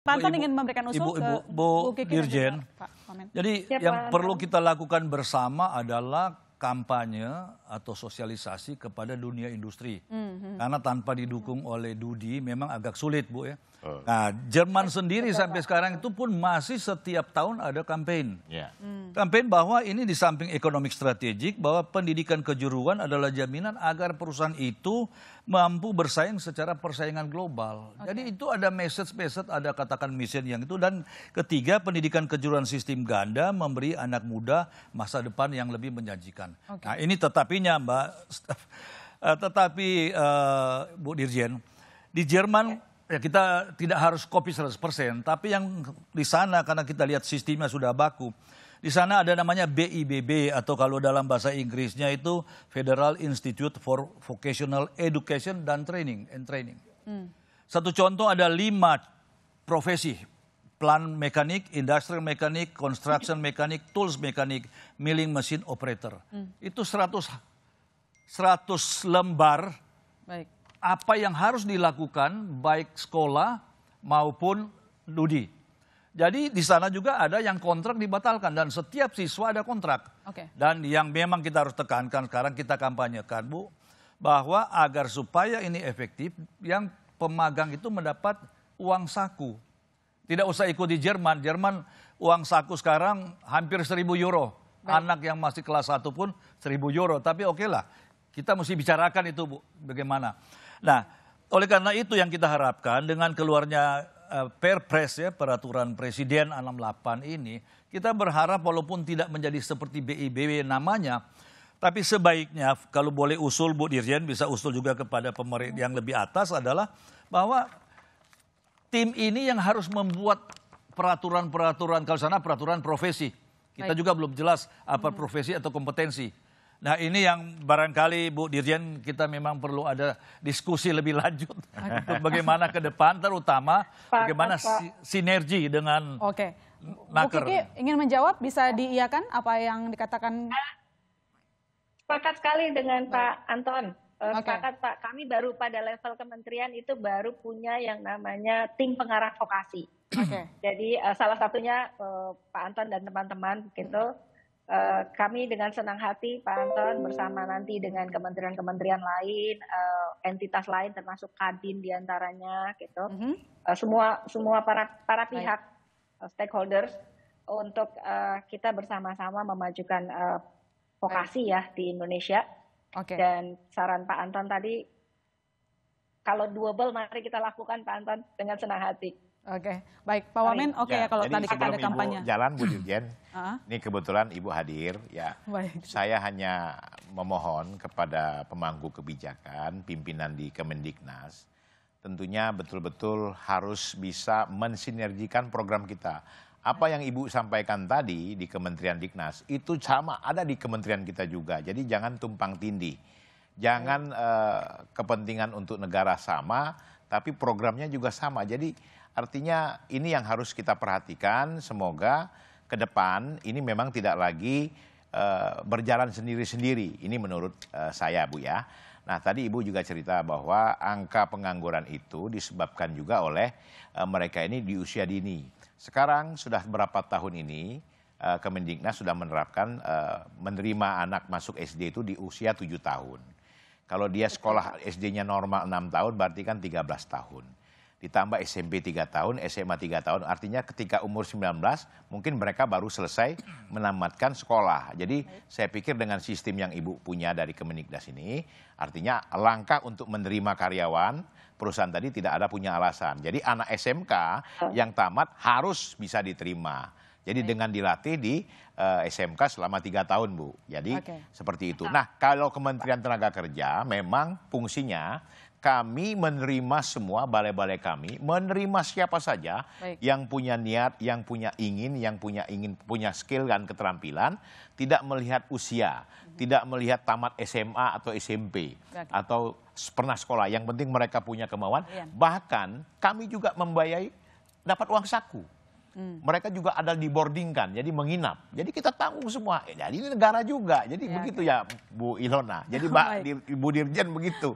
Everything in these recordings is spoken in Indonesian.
Pantan ingin memberikan usul Ibu, Ibu, ke Bu, Dirjen. Jadi ya, yang Pak. perlu kita lakukan bersama adalah kampanye atau sosialisasi kepada dunia industri. Mm -hmm. Karena tanpa didukung oleh Dudi memang agak sulit, Bu ya. Uh. Nah, Jerman iya, sendiri Betul, sampai Pak. sekarang itu pun masih setiap tahun ada kampanye. Yeah. Mm. Kampanye bahwa ini di samping ekonomi strategik, bahwa pendidikan kejuruan adalah jaminan agar perusahaan itu mampu bersaing secara persaingan global. Okay. Jadi itu ada message-message, ada katakan mission yang itu. Dan ketiga, pendidikan kejuruan sistem ganda memberi anak muda masa depan yang lebih menjanjikan. Okay. Nah ini tetapinya Mbak, eh, tetapi uh, Bu Dirjen, di Jerman... Okay ya kita tidak harus copy 100%, tapi yang di sana karena kita lihat sistemnya sudah baku. Di sana ada namanya BIBB atau kalau dalam bahasa Inggrisnya itu Federal Institute for Vocational Education dan Training and Training. Hmm. Satu contoh ada lima profesi Plan mekanik, industrial mekanik, construction mekanik, tools mekanik, milling machine operator. Hmm. Itu 100 100 lembar. Baik. Apa yang harus dilakukan baik sekolah maupun ludi. Jadi di sana juga ada yang kontrak dibatalkan dan setiap siswa ada kontrak. Okay. Dan yang memang kita harus tekankan sekarang kita kampanyekan Bu bahwa agar supaya ini efektif yang pemagang itu mendapat uang saku. Tidak usah ikut di Jerman. Jerman uang saku sekarang hampir 1000 euro. Baik. Anak yang masih kelas 1 pun 1000 euro. Tapi oke okay lah, kita mesti bicarakan itu Bu, bagaimana. Nah, oleh karena itu yang kita harapkan dengan keluarnya Eh, Perpres ya peraturan presiden 68 ini kita berharap walaupun tidak menjadi seperti BIBW namanya tapi sebaiknya kalau boleh usul Bu Dirjen bisa usul juga kepada pemerintah yang lebih atas adalah bahwa tim ini yang harus membuat peraturan-peraturan kalau sana peraturan profesi. Kita juga belum jelas apa profesi atau kompetensi. Nah ini yang barangkali Bu Dirjen kita memang perlu ada diskusi lebih lanjut untuk bagaimana ke depan terutama Pak, bagaimana Pak. sinergi dengan Oke. Naker. Bu Kiki ingin menjawab bisa diiakan apa yang dikatakan? Sepakat sekali dengan Pak Anton. Eh, okay. Sepakat Pak, kami baru pada level kementerian itu baru punya yang namanya tim pengarah vokasi. Okay. Jadi uh, salah satunya uh, Pak Anton dan teman-teman gitu. Eh, kami dengan senang hati Pak Anton bersama nanti dengan kementerian-kementerian lain, uh, entitas lain termasuk Kadin diantaranya gitu, mm -hmm. uh, semua semua para para pihak uh, stakeholders untuk uh, kita bersama-sama memajukan uh, vokasi Baik. ya di Indonesia. Okay. Dan saran Pak Anton tadi, kalau doable mari kita lakukan Pak Anton dengan senang hati. Oke, baik Pak Wamen. Oke okay, ya, kalau tadi kita ada kampanye. jalan Bu Dirjen. ini kebetulan Ibu hadir ya. Baik. Saya hanya memohon kepada pemangku kebijakan, pimpinan di Kemendiknas, tentunya betul-betul harus bisa mensinergikan program kita. Apa yang Ibu sampaikan tadi di Kementerian Diknas itu sama ada di kementerian kita juga. Jadi jangan tumpang tindih. Jangan eh, kepentingan untuk negara sama, tapi programnya juga sama. Jadi Artinya ini yang harus kita perhatikan. Semoga ke depan ini memang tidak lagi uh, berjalan sendiri-sendiri. Ini menurut uh, saya Bu ya. Nah tadi Ibu juga cerita bahwa angka pengangguran itu disebabkan juga oleh uh, mereka ini di usia dini. Sekarang sudah berapa tahun ini uh, Kemendiknas sudah menerapkan uh, menerima anak masuk SD itu di usia 7 tahun. Kalau dia sekolah SD-nya normal 6 tahun berarti kan 13 tahun ditambah SMP 3 tahun, SMA 3 tahun. Artinya ketika umur 19 mungkin mereka baru selesai menamatkan sekolah. Jadi saya pikir dengan sistem yang Ibu punya dari Kemenikdas ini, artinya langkah untuk menerima karyawan perusahaan tadi tidak ada punya alasan. Jadi anak SMK yang tamat harus bisa diterima. Jadi dengan dilatih di uh, eh, SMK selama tiga tahun, Bu. Jadi okay. seperti itu. Nah. nah, kalau Kementerian Tenaga Kerja memang fungsinya kami menerima semua balai-balai kami menerima siapa saja Baik. yang punya niat, yang punya ingin, yang punya ingin punya skill dan keterampilan, tidak melihat usia, hmm. tidak melihat tamat SMA atau SMP Baik. atau pernah sekolah. Yang penting mereka punya kemauan. Iya. Bahkan kami juga membayai dapat uang saku. Hmm. Mereka juga ada di boarding kan, jadi menginap. Jadi kita tanggung semua. Eh, jadi ini negara juga. Jadi ya, begitu okay. ya Bu Ilona. Jadi oh, Mbak Ibu Dirjen begitu.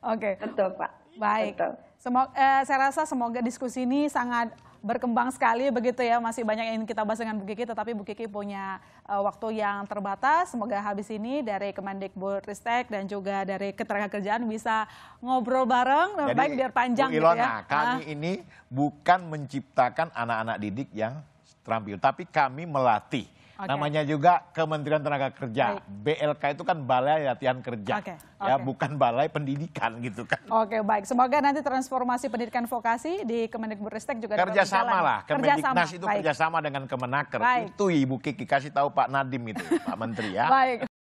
Oke. Okay. Betul Pak. Baik. Betul. Semoga, eh, saya rasa semoga diskusi ini sangat berkembang sekali begitu ya. Masih banyak yang ingin kita bahas dengan Bu Kiki, tetapi Bu Kiki punya uh, waktu yang terbatas. Semoga habis ini dari Kemendikbud Ristek dan juga dari keterangan Kerjaan bisa ngobrol bareng, Jadi, baik biar panjang Bu gitu Ilona, gitu ya. kami ini bukan menciptakan anak-anak didik yang terampil, tapi kami melatih Okay. Namanya juga Kementerian Tenaga Kerja. Baik. BLK itu kan Balai Latihan Kerja. Okay. Okay. Ya, bukan Balai Pendidikan gitu kan. Oke, okay, baik. Semoga nanti transformasi pendidikan vokasi di Kemendikbudristek juga kerjasama lah. Kemendiknas itu kerja kerjasama dengan Kemenaker. Baik. Itu Ibu Kiki kasih tahu Pak Nadim itu, Pak Menteri ya. Baik.